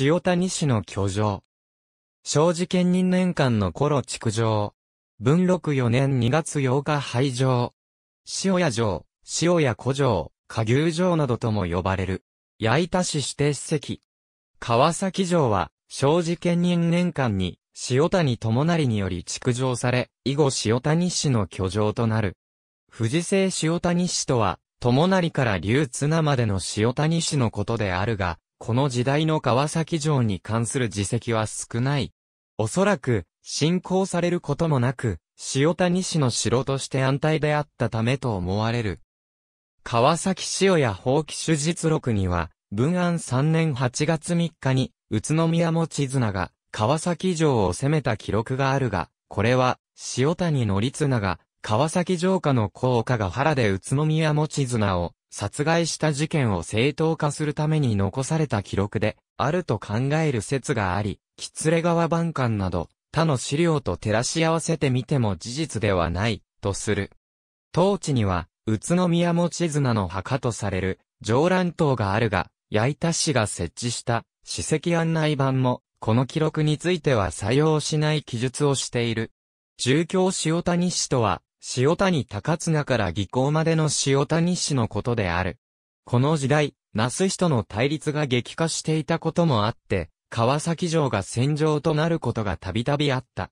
塩谷市の居城。正治県任年間の頃築城。文禄4年2月8日廃城。塩屋城、塩屋古城、下牛城などとも呼ばれる。八板市指定史跡。川崎城は、正治県任年間に、塩谷智成により築城され、以後塩谷市の居城となる。富士製塩谷市とは、友成から流津名までの塩谷市のことであるが、この時代の川崎城に関する自責は少ない。おそらく、信仰されることもなく、塩谷氏の城として安泰であったためと思われる。川崎塩や放棄手術録には、文安3年8月3日に、宇都宮持綱が、川崎城を攻めた記録があるが、これは、塩谷則綱が、川崎城下の高岡が原で宇都宮持綱を、殺害した事件を正当化するために残された記録で、あると考える説があり、キツレ川番館など、他の資料と照らし合わせてみても事実ではない、とする。当地には、宇都宮持綱の墓とされる、上乱塔があるが、矢板市が設置した、史跡案内板も、この記録については採用しない記述をしている。中居塩谷市とは、塩谷高綱から技巧までの塩谷氏のことである。この時代、那須氏との対立が激化していたこともあって、川崎城が戦場となることがたびたびあった。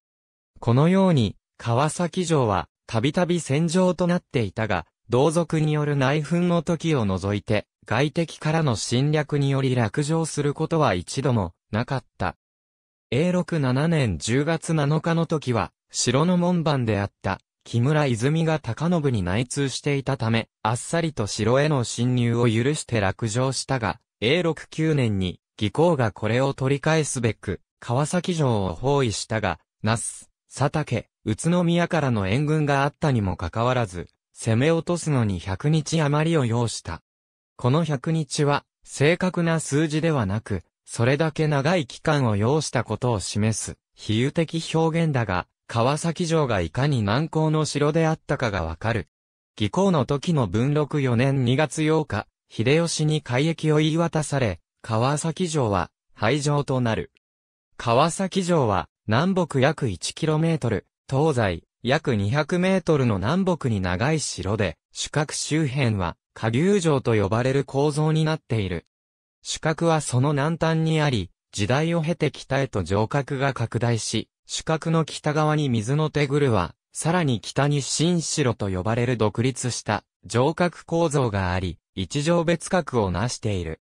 このように、川崎城は、たびたび戦場となっていたが、同族による内紛の時を除いて、外敵からの侵略により落城することは一度もなかった。永禄7年10月7日の時は、城の門番であった木村泉が高信に内通していたため、あっさりと城への侵入を許して落城したが、A69 年に、義行がこれを取り返すべく、川崎城を包囲したが、那須、佐竹、宇都宮からの援軍があったにもかかわらず、攻め落とすのに100日余りを要した。この100日は、正確な数字ではなく、それだけ長い期間を要したことを示す、比喩的表現だが、川崎城がいかに難高の城であったかがわかる。義行の時の文禄4年2月8日、秀吉に海域を言い渡され、川崎城は廃城となる。川崎城は南北約 1km、東西約 200m の南北に長い城で、主角周辺は下流城と呼ばれる構造になっている。主角はその南端にあり、時代を経て北へと城郭が拡大し、主角の北側に水の手ぐは、さらに北に新城と呼ばれる独立した城郭構造があり、一条別角を成している。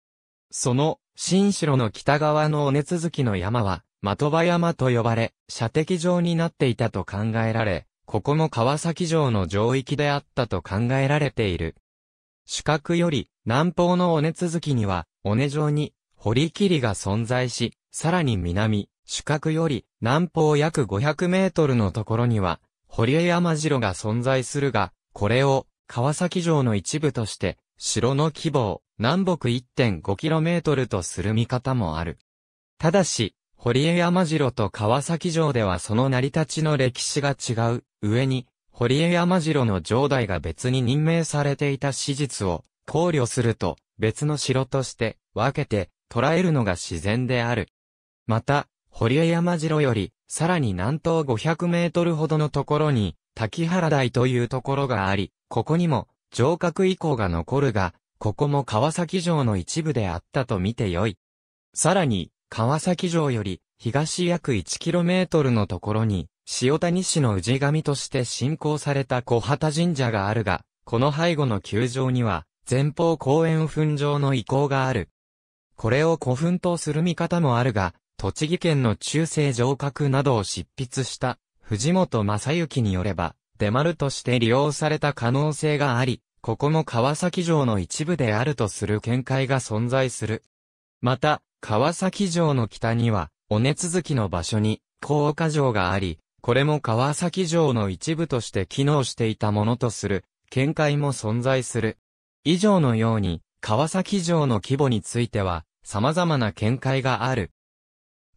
その、新城の北側の尾根続きの山は、的場山と呼ばれ、射的場になっていたと考えられ、ここも川崎城の上域であったと考えられている。主角より、南方の尾根続きには、尾根城に、堀切が存在し、さらに南、主角より南方約500メートルのところには、堀江山城が存在するが、これを川崎城の一部として、城の規模を南北 1.5km とする見方もある。ただし、堀江山城と川崎城ではその成り立ちの歴史が違う、上に、堀江山城の城代が別に任命されていた史実を考慮すると、別の城として分けて捉えるのが自然である。また、堀江山城より、さらに南東500メートルほどのところに、滝原台というところがあり、ここにも、城郭遺構が残るが、ここも川崎城の一部であったと見てよい。さらに、川崎城より、東約1トルのところに、塩谷市の氏神として信仰された小畑神社があるが、この背後の球場には、前方公園墳場の遺構がある。これを古墳とする見方もあるが、栃木県の中世城郭などを執筆した藤本正幸によれば、出丸として利用された可能性があり、ここも川崎城の一部であるとする見解が存在する。また、川崎城の北には、尾根続きの場所に、高岡城があり、これも川崎城の一部として機能していたものとする、見解も存在する。以上のように、川崎城の規模については、様々な見解がある。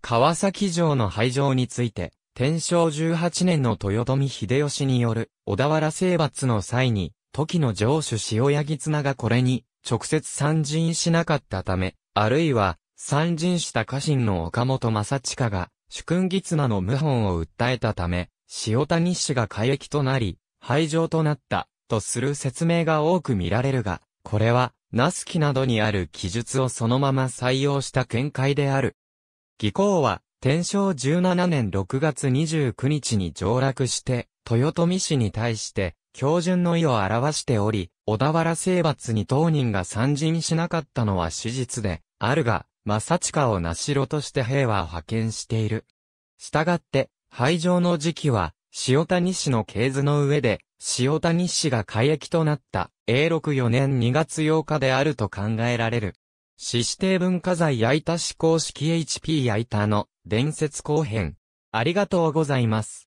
川崎城の廃城について、天正18年の豊臣秀吉による小田原征伐の際に、時の城主塩谷綱がこれに直接参陣しなかったため、あるいは参陣した家臣の岡本正親が主君義綱の謀反を訴えたため、塩谷氏が改役となり、廃城となった、とする説明が多く見られるが、これは、ナスキなどにある記述をそのまま採用した見解である。義行は、天正17年6月29日に上落して、豊臣氏に対して、教順の意を表しており、小田原征伐に当人が参陣しなかったのは史実で、あるが、正近を名城として兵は派遣している。したがって、廃城の時期は、塩谷氏の系図の上で、塩谷氏が改役となった、永禄4年2月8日であると考えられる。指指定文化財いた市公式 HP いたの伝説後編。ありがとうございます。